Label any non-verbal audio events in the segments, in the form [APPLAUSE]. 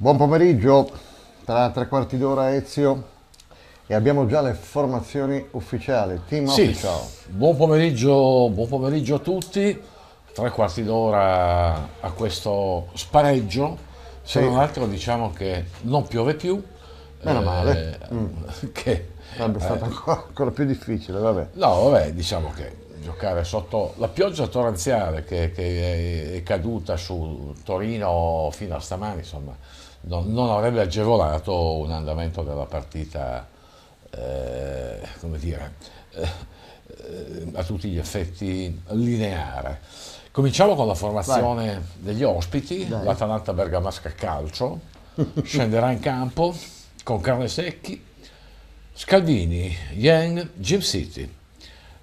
Buon pomeriggio, tra tre quarti d'ora Ezio e abbiamo già le formazioni ufficiali, team sì. Official. Buon pomeriggio, buon pomeriggio a tutti, tre quarti d'ora a questo spareggio, se sì. non altro diciamo che non piove più. Meno eh, male. Mm. Che, Sarebbe eh, stato ancora, ancora, più difficile, vabbè. No, vabbè, diciamo che giocare sotto la pioggia torrenziale che, che, è caduta su Torino fino a stamani, insomma, non, non avrebbe agevolato un andamento della partita, eh, come dire, eh, a tutti gli effetti lineare. Cominciamo con la formazione Vai. degli ospiti, Dai. l'Atalanta Bergamasca Calcio, [LAUGHS] scenderà in campo con carne secchi, Scaldini, Yang, Jim City.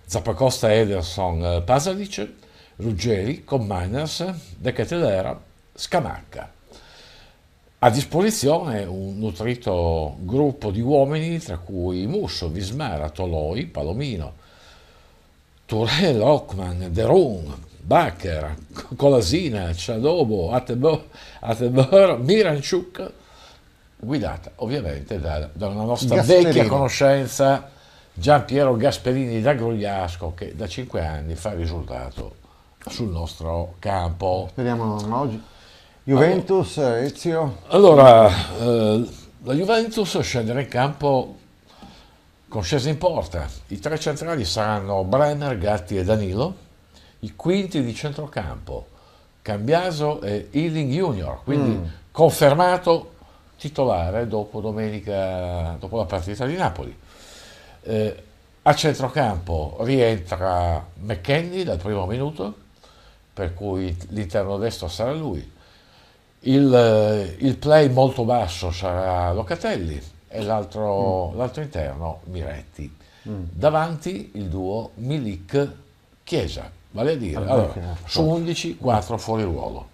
Zappacosta, Ederson, eh, Pasadic, Ruggeri, Comminers, De Ketelera, Scamacca. A disposizione un nutrito gruppo di uomini tra cui Musso, Vismara, Toloi, Palomino, Turel, Lockman, Derun, Bacher, Colasina, Ciadobo, Atebor, Atebor Miranchuk, guidata ovviamente dalla da nostra vecchia conoscenza Gian Piero Gasperini da Grogliasco che da 5 anni fa risultato sul nostro campo. Speriamo non oggi. Juventus, Ezio? Allora, eh, la Juventus scenderà in campo con scesa in porta. I tre centrali saranno Brenner, Gatti e Danilo, i quinti di centrocampo, Cambiaso e Ealing Junior, quindi mm. confermato titolare dopo domenica, dopo la partita di Napoli. Eh, a centrocampo rientra McKenny dal primo minuto, per cui l'interno destro sarà lui. Il, eh, il play molto basso sarà Locatelli e l'altro, mm. l'altro interno Miretti. Mm. Davanti il duo Milik-Chiesa, vale a dire, ah, allora, eh, su 11, 4 fuori ruolo.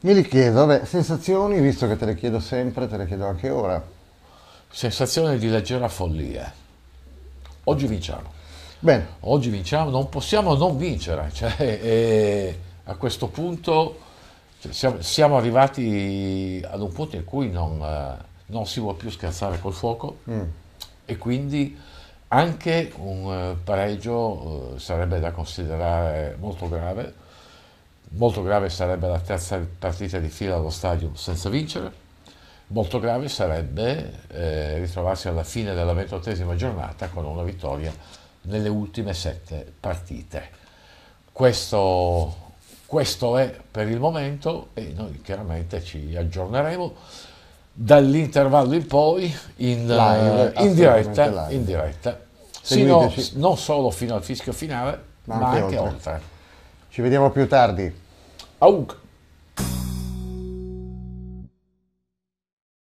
Mi richiedo, vabbè, sensazioni, visto che te le chiedo sempre, te le chiedo anche ora. Sensazione di leggera follia Oggi vinciamo. Bene. Oggi vinciamo, non possiamo non vincere. Cioè, [LAUGHS] a questo punto cioè, siamo, siamo, arrivati ad un punto in cui non, eh, non si può più scherzare col fuoco mm. e quindi anche un eh, pareggio eh, sarebbe da considerare molto grave. Molto grave sarebbe la terza partita di fila allo stadio senza vincere Molto grave sarebbe eh, ritrovarsi alla fine della ventottesima giornata con una vittoria nelle ultime sette partite. Questo, questo è per il momento e noi chiaramente ci aggiorneremo dall'intervallo in poi in, live, eh, in diretta, live. in diretta sino, non solo fino al fischio finale ma, ma anche, anche oltre. oltre. Ci vediamo più tardi. Aug!